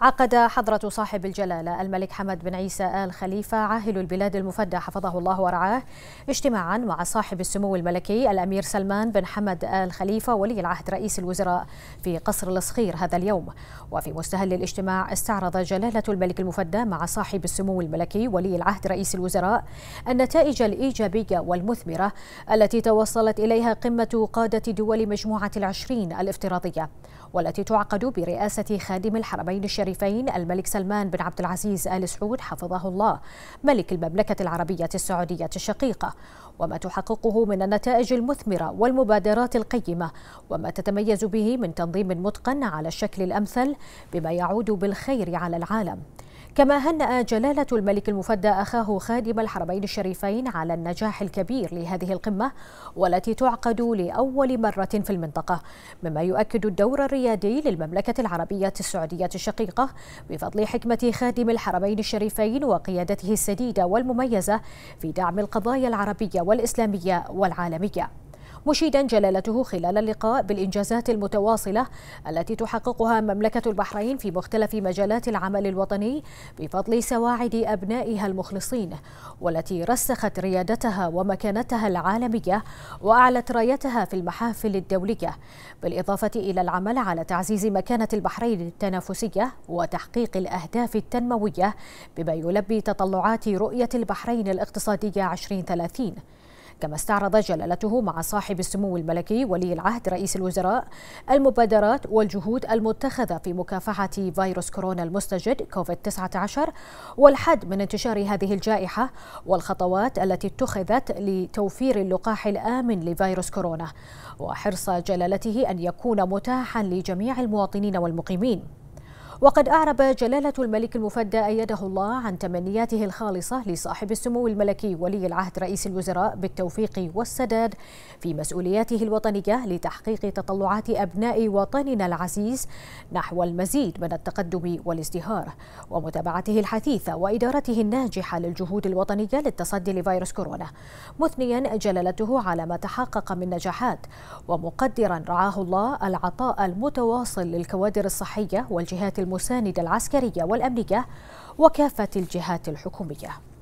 عقد حضرة صاحب الجلالة الملك حمد بن عيسى آل خليفة عاهل البلاد المفدى حفظه الله ورعاه اجتماعا مع صاحب السمو الملكي الأمير سلمان بن حمد آل خليفة ولي العهد رئيس الوزراء في قصر الصخير هذا اليوم وفي مستهل الاجتماع استعرض جلالة الملك المفدى مع صاحب السمو الملكي ولي العهد رئيس الوزراء النتائج الإيجابية والمثمرة التي توصلت إليها قمة قادة دول مجموعة العشرين الافتراضية والتي تعقد برئاسة خادم الحرمين الشريفين الشريفين الملك سلمان بن عبد العزيز آل سعود حفظه الله ملك المملكة العربية السعودية الشقيقة وما تحققه من النتائج المثمرة والمبادرات القيمة وما تتميز به من تنظيم متقن على الشكل الأمثل بما يعود بالخير على العالم كما هنأ جلالة الملك المفدى أخاه خادم الحرمين الشريفين على النجاح الكبير لهذه القمة والتي تعقد لأول مرة في المنطقة مما يؤكد الدور الريادي للمملكة العربية السعودية الشقيقة بفضل حكمة خادم الحرمين الشريفين وقيادته السديدة والمميزة في دعم القضايا العربية والإسلامية والعالمية مشيدا جلالته خلال اللقاء بالإنجازات المتواصلة التي تحققها مملكة البحرين في مختلف مجالات العمل الوطني بفضل سواعد أبنائها المخلصين والتي رسخت ريادتها ومكانتها العالمية وأعلت رايتها في المحافل الدولية بالإضافة إلى العمل على تعزيز مكانة البحرين التنافسية وتحقيق الأهداف التنموية بما يلبي تطلعات رؤية البحرين الاقتصادية 2030 كما استعرض جلالته مع صاحب السمو الملكي ولي العهد رئيس الوزراء المبادرات والجهود المتخذة في مكافحة فيروس كورونا المستجد كوفيد-19 والحد من انتشار هذه الجائحة والخطوات التي اتخذت لتوفير اللقاح الآمن لفيروس كورونا وحرص جلالته أن يكون متاحا لجميع المواطنين والمقيمين وقد أعرب جلالة الملك المفدى أيده الله عن تمنياته الخالصة لصاحب السمو الملكي ولي العهد رئيس الوزراء بالتوفيق والسداد في مسؤولياته الوطنية لتحقيق تطلعات أبناء وطننا العزيز نحو المزيد من التقدم والازدهار ومتابعته الحثيثة وإدارته الناجحة للجهود الوطنية للتصدي لفيروس كورونا مثنيا جلالته على ما تحقق من نجاحات ومقدرا رعاه الله العطاء المتواصل للكوادر الصحية والجهات المساندة العسكرية والأمنية وكافة الجهات الحكومية